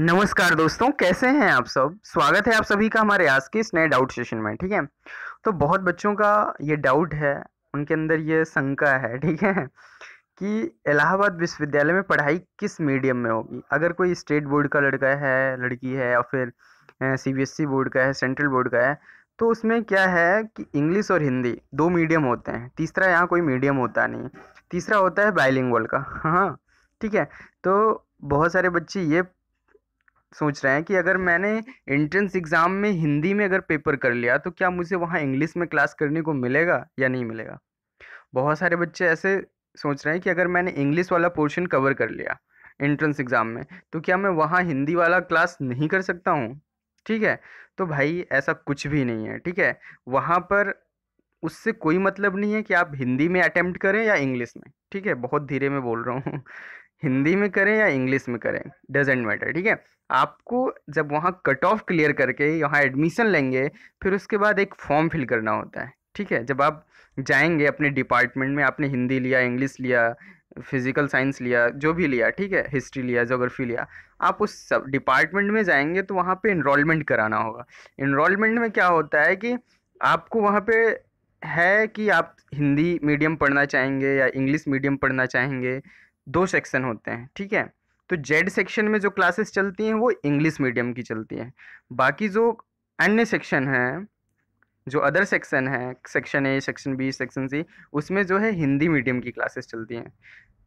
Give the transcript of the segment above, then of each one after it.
नमस्कार दोस्तों कैसे हैं आप सब स्वागत है आप सभी का हमारे आज के इस नए डाउट सेशन में ठीक है तो बहुत बच्चों का ये डाउट है उनके अंदर ये शंका है ठीक है कि इलाहाबाद विश्वविद्यालय में पढ़ाई किस मीडियम में होगी अगर कोई स्टेट बोर्ड का लड़का है लड़की है या फिर सीबीएसई e बोर्ड का है सेंट्रल बोर्ड का है तो उसमें क्या है कि इंग्लिश और हिंदी दो मीडियम होते हैं तीसरा यहाँ कोई मीडियम होता नहीं तीसरा होता है बाइलिंगुअल का हाँ ठीक है तो बहुत सारे बच्चे ये सोच रहे हैं कि अगर मैंने एंट्रेंस एग्ज़ाम में हिंदी में अगर पेपर कर लिया तो क्या मुझे वहाँ इंग्लिश में क्लास करने को मिलेगा या नहीं मिलेगा बहुत सारे बच्चे ऐसे सोच रहे हैं कि अगर मैंने इंग्लिश वाला पोर्शन कवर कर लिया एंट्रेंस एग्ज़ाम में तो क्या मैं वहाँ हिंदी वाला क्लास नहीं कर सकता हूँ ठीक है तो भाई ऐसा कुछ भी नहीं है ठीक है वहाँ पर उससे कोई मतलब नहीं है कि आप हिंदी में अटैम्प्ट करें या इंग्लिश में ठीक है बहुत धीरे में बोल रहा हूँ हिंदी में करें या इंग्लिश में करें डजेंट मैटर ठीक है आपको जब वहाँ कट ऑफ क्लियर करके यहाँ एडमिशन लेंगे फिर उसके बाद एक फॉर्म फिल करना होता है ठीक है जब आप जाएंगे अपने डिपार्टमेंट में आपने हिंदी लिया इंग्लिश लिया फिज़िकल साइंस लिया जो भी लिया ठीक है हिस्ट्री लिया जोग्राफी लिया आप उस सब डिपार्टमेंट में जाएंगे तो वहाँ पे इनरोलमेंट कराना होगा इनरोलमेंट में क्या होता है कि आपको वहाँ पे है कि आप हिंदी मीडियम पढ़ना चाहेंगे या इंग्लिश मीडियम पढ़ना चाहेंगे दो सेक्शन होते हैं ठीक है तो जेड सेक्शन में जो क्लासेस चलती हैं वो इंग्लिश मीडियम की चलती हैं बाकी जो अन्य सेक्शन हैं जो अदर सेक्शन है section A section B section C उसमें जो है हिंदी मीडियम की क्लासेस चलती हैं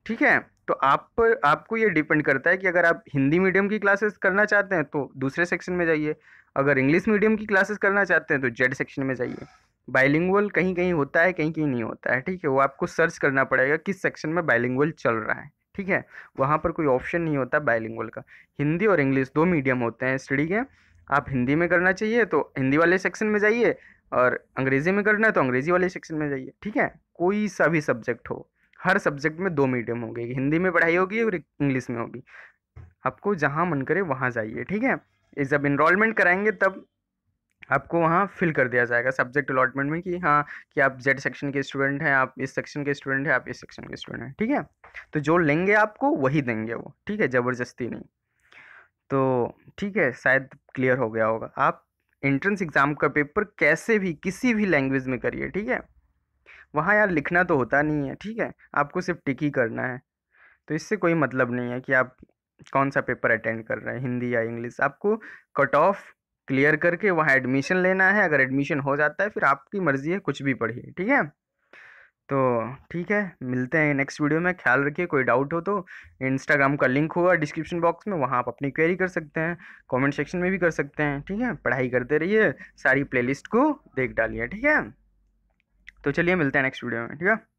ठीक है तो आप पर आपको ये डिपेंड करता है कि अगर आप हिंदी मीडियम की क्लासेस करना चाहते हैं तो दूसरे सेक्शन में जाइए अगर इंग्लिश मीडियम की क्लासेस करना चाहते हैं तो जेड सेक्शन में जाइए बाइलिंगुअल कहीं कहीं होता है कहीं कहीं नहीं होता है ठीक है वो आपको सर्च करना पड़ेगा किस सेक्शन में बाइलिंगुअल चल रहा है ठीक है वहाँ पर कोई ऑप्शन नहीं होता बाइलिंगुअल का हिंदी और इंग्लिश दो मीडियम होते हैं स्टडी के आप हिंदी में करना चाहिए तो हिंदी वाले सेक्शन में जाइए और अंग्रेज़ी में करना है तो अंग्रेज़ी वाले सेक्शन में जाइए ठीक है कोई सा भी सब्जेक्ट हो हर सब्जेक्ट में दो मीडियम होंगे हिंदी में पढ़ाई होगी और इंग्लिश में होगी आपको जहाँ मन करे वहाँ जाइए ठीक है जब इनरोलमेंट कराएंगे तब आपको वहाँ फिल कर दिया जाएगा सब्जेक्ट अलॉटमेंट में कि हाँ कि आप जेड सेक्शन के स्टूडेंट हैं आप इस सेक्शन के स्टूडेंट हैं आप इस सेक्शन के स्टूडेंट हैं ठीक है तो जो लेंगे आपको वही देंगे वो ठीक है ज़बरदस्ती नहीं तो ठीक है शायद क्लियर हो गया होगा आप एंट्रेंस एग्ज़ाम का पेपर कैसे भी किसी भी लैंग्वेज में करिए ठीक है वहाँ यार लिखना तो होता नहीं है ठीक है आपको सिर्फ टिक ही करना है तो इससे कोई मतलब नहीं है कि आप कौन सा पेपर अटेंड कर रहे हैं हिंदी या इंग्लिश आपको कट ऑफ क्लियर करके वहाँ एडमिशन लेना है अगर एडमिशन हो जाता है फिर आपकी मर्ज़ी है कुछ भी पढ़िए ठीक है तो ठीक है मिलते हैं नेक्स्ट वीडियो में ख्याल रखिए कोई डाउट हो तो इंस्टाग्राम का लिंक होगा डिस्क्रिप्शन बॉक्स में वहाँ आप अपनी क्वेरी कर सकते हैं कमेंट सेक्शन में भी कर सकते हैं ठीक है पढ़ाई करते रहिए सारी प्लेलिस्ट को देख डालिए ठीक है तो चलिए मिलते हैं नेक्स्ट वीडियो में ठीक है